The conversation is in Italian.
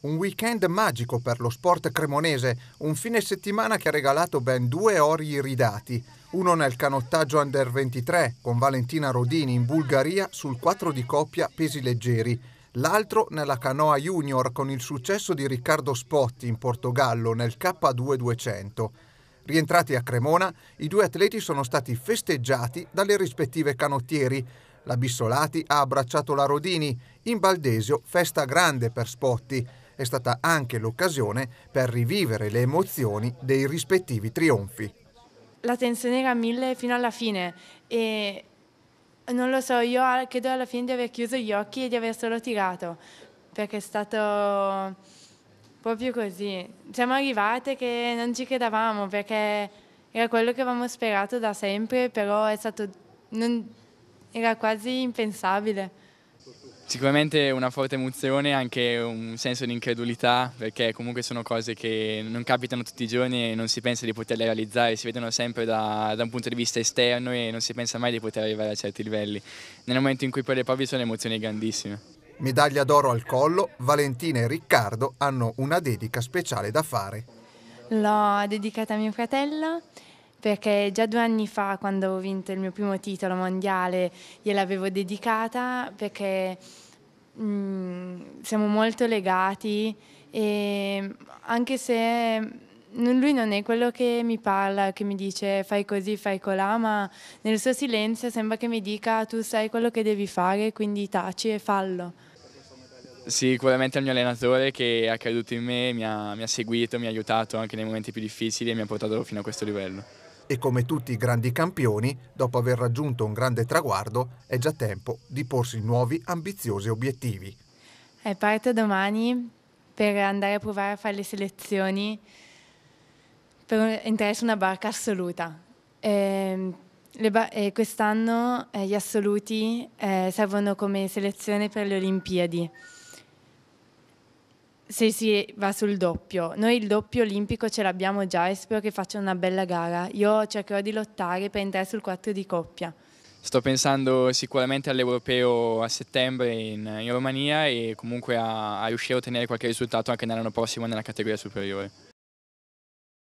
Un weekend magico per lo sport cremonese, un fine settimana che ha regalato ben due ori iridati, uno nel canottaggio under 23 con Valentina Rodini in Bulgaria sul 4 di coppia pesi leggeri, l'altro nella canoa junior con il successo di Riccardo Spotti in Portogallo nel K2 200. Rientrati a Cremona, i due atleti sono stati festeggiati dalle rispettive canottieri, la Bissolati ha abbracciato la Rodini. In Baldesio, festa grande per Spotti è stata anche l'occasione per rivivere le emozioni dei rispettivi trionfi. La tensione era mille fino alla fine e non lo so, io credo alla fine di aver chiuso gli occhi e di aver solo tirato, perché è stato proprio così. Siamo arrivate che non ci credevamo perché era quello che avevamo sperato da sempre, però è stato... Non, era quasi impensabile. Sicuramente una forte emozione, anche un senso di incredulità, perché comunque sono cose che non capitano tutti i giorni e non si pensa di poterle realizzare, si vedono sempre da, da un punto di vista esterno e non si pensa mai di poter arrivare a certi livelli. Nel momento in cui poi le provi sono emozioni grandissime. Medaglia d'oro al collo, Valentina e Riccardo hanno una dedica speciale da fare. L'ho dedicata a mio fratello perché già due anni fa, quando ho vinto il mio primo titolo mondiale, gliel'avevo dedicata perché mh, mm, siamo molto legati e anche se lui non è quello che mi parla, che mi dice fai così, fai colà, ma nel suo silenzio sembra che mi dica tu sai quello che devi fare, quindi taci e fallo. Sicuramente il mio allenatore che ha creduto in me, mi ha, mi ha seguito, mi ha aiutato anche nei momenti più difficili e mi ha portato fino a questo livello. E come tutti i grandi campioni, dopo aver raggiunto un grande traguardo, è già tempo di porsi nuovi ambiziosi obiettivi. E eh, parto domani per andare a provare a fare le selezioni per entrare su una barca assoluta. Ehm, e, ba- e eh, quest'anno eh, gli assoluti eh, servono come selezione per le Olimpiadi. Sì, sì, va sul doppio. Noi il doppio olimpico ce l'abbiamo già e spero che faccia una bella gara. Io cercherò di lottare per entrare sul 4 di coppia. Sto pensando sicuramente all'Europeo a settembre in, in Romania e comunque a, a riuscire a ottenere qualche risultato anche nell'anno prossimo nella categoria superiore.